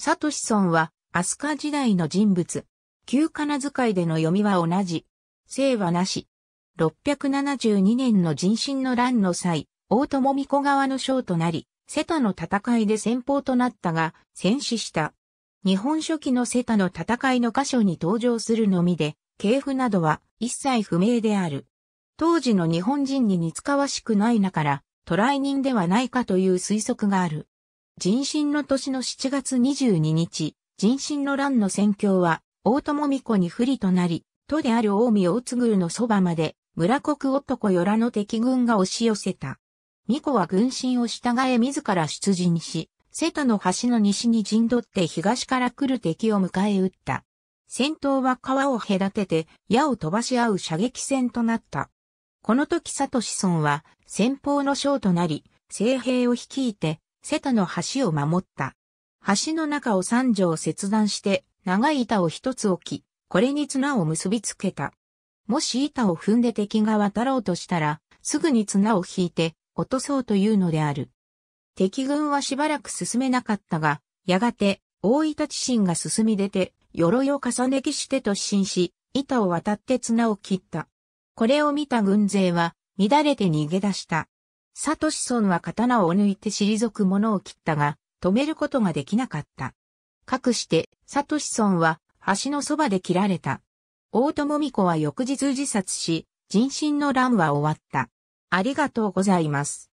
サトシソンは、飛鳥時代の人物。旧仮名遣いでの読みは同じ。姓はなし。672年の人心の乱の際、大友巫子側の将となり、瀬田の戦いで先方となったが、戦死した。日本書紀の瀬田の戦いの箇所に登場するのみで、系譜などは一切不明である。当時の日本人に似つかわしくないなから、ラ来人ではないかという推測がある。人心の年の7月22日、人心の乱の戦況は、大友美子に不利となり、都である近江大津宮のそばまで、村国男よらの敵軍が押し寄せた。美子は軍心を従え自ら出陣し、瀬戸の橋の西に陣取って東から来る敵を迎え撃った。戦闘は川を隔てて矢を飛ばし合う射撃戦となった。この時佐藤子孫は先方の将となり、聖兵を率いて瀬田の橋を守った。橋の中を三条切断して長い板を一つ置き、これに綱を結びつけた。もし板を踏んで敵が渡ろうとしたら、すぐに綱を引いて落とそうというのである。敵軍はしばらく進めなかったが、やがて大板地震が進み出て、鎧を重ね着して突進し、板を渡って綱を切った。これを見た軍勢は、乱れて逃げ出した。サトシソンは刀を抜いて退く者を切ったが、止めることができなかった。かくして、サトシソンは橋のそばで切られた。大友美子は翌日自殺し、人心の乱は終わった。ありがとうございます。